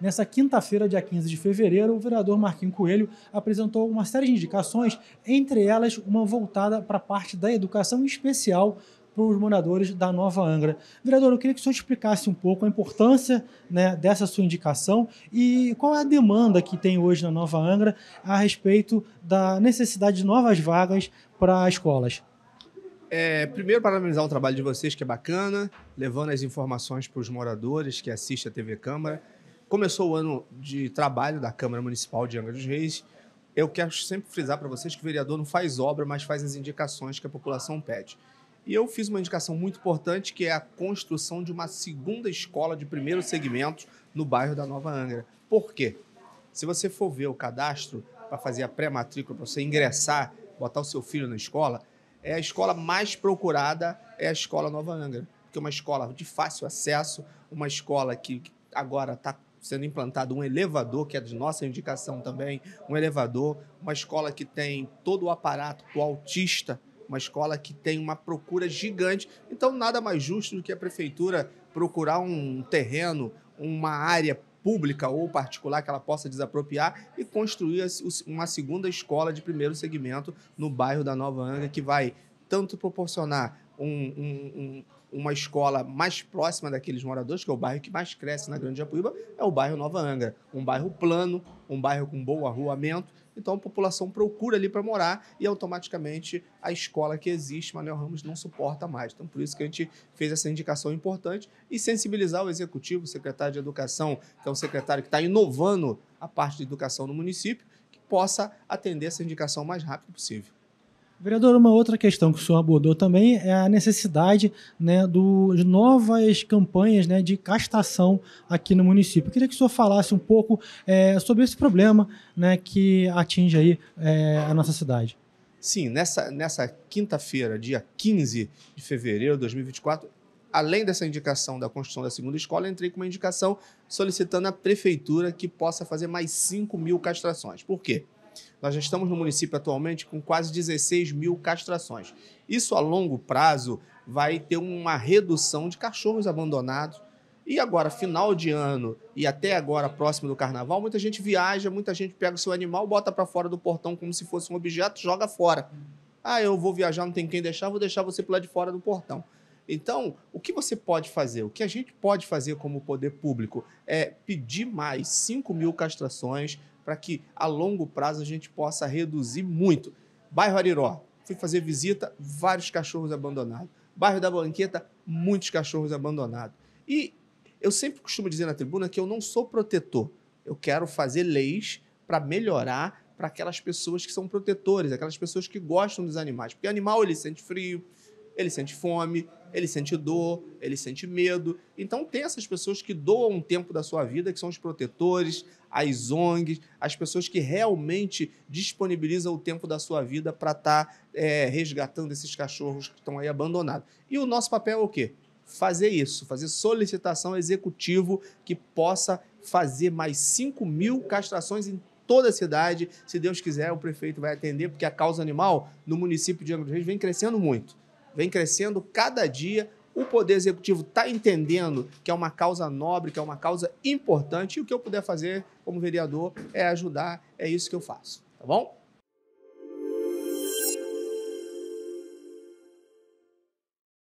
Nessa quinta-feira, dia 15 de fevereiro, o vereador Marquinho Coelho apresentou uma série de indicações, entre elas uma voltada para a parte da educação especial para os moradores da Nova Angra. Vereador, eu queria que o senhor explicasse um pouco a importância né, dessa sua indicação e qual é a demanda que tem hoje na Nova Angra a respeito da necessidade de novas vagas para escolas. É, primeiro, parabenizar o trabalho de vocês, que é bacana, levando as informações para os moradores que assistem a TV Câmara Começou o ano de trabalho da Câmara Municipal de Angra dos Reis. Eu quero sempre frisar para vocês que o vereador não faz obra, mas faz as indicações que a população pede. E eu fiz uma indicação muito importante, que é a construção de uma segunda escola de primeiro segmento no bairro da Nova Angra. Por quê? Se você for ver o cadastro para fazer a pré-matrícula, para você ingressar, botar o seu filho na escola, é a escola mais procurada é a escola Nova Angra, que é uma escola de fácil acesso, uma escola que agora está sendo implantado um elevador, que é de nossa indicação também, um elevador, uma escola que tem todo o aparato para o autista, uma escola que tem uma procura gigante. Então, nada mais justo do que a prefeitura procurar um terreno, uma área pública ou particular que ela possa desapropriar e construir uma segunda escola de primeiro segmento no bairro da Nova Anga, que vai tanto proporcionar um, um, uma escola mais próxima daqueles moradores, que é o bairro que mais cresce na Grande Japuíba, é o bairro Nova Angra. Um bairro plano, um bairro com bom arruamento. Então a população procura ali para morar e automaticamente a escola que existe, Manuel Ramos, não suporta mais. Então por isso que a gente fez essa indicação importante e sensibilizar o executivo, o secretário de Educação, que é um secretário que está inovando a parte de educação no município, que possa atender essa indicação o mais rápido possível. Vereador, uma outra questão que o senhor abordou também é a necessidade né, do, de novas campanhas né, de castação aqui no município. Eu queria que o senhor falasse um pouco é, sobre esse problema né, que atinge aí, é, a nossa cidade. Sim, nessa, nessa quinta-feira, dia 15 de fevereiro de 2024, além dessa indicação da construção da segunda escola, entrei com uma indicação solicitando à prefeitura que possa fazer mais 5 mil castrações. Por quê? Nós já estamos no município atualmente com quase 16 mil castrações. Isso a longo prazo vai ter uma redução de cachorros abandonados. E agora, final de ano e até agora, próximo do carnaval, muita gente viaja, muita gente pega o seu animal, bota para fora do portão como se fosse um objeto, joga fora. Ah, eu vou viajar, não tem quem deixar, vou deixar você pro lado de fora do portão. Então, o que você pode fazer? O que a gente pode fazer como poder público é pedir mais 5 mil castrações para que a longo prazo a gente possa reduzir muito. Bairro Ariró, fui fazer visita, vários cachorros abandonados. Bairro da Banqueta, muitos cachorros abandonados. E eu sempre costumo dizer na tribuna que eu não sou protetor. Eu quero fazer leis para melhorar para aquelas pessoas que são protetores, aquelas pessoas que gostam dos animais. Porque animal ele sente frio, ele sente fome, ele sente dor, ele sente medo. Então tem essas pessoas que doam um tempo da sua vida, que são os protetores, as ONGs, as pessoas que realmente disponibilizam o tempo da sua vida para estar tá, é, resgatando esses cachorros que estão aí abandonados. E o nosso papel é o quê? Fazer isso, fazer solicitação executivo que possa fazer mais 5 mil castrações em toda a cidade. Se Deus quiser, o prefeito vai atender, porque a causa animal no município de Angra dos Reis vem crescendo muito vem crescendo cada dia. O Poder Executivo está entendendo que é uma causa nobre, que é uma causa importante, e o que eu puder fazer como vereador é ajudar, é isso que eu faço. Tá bom?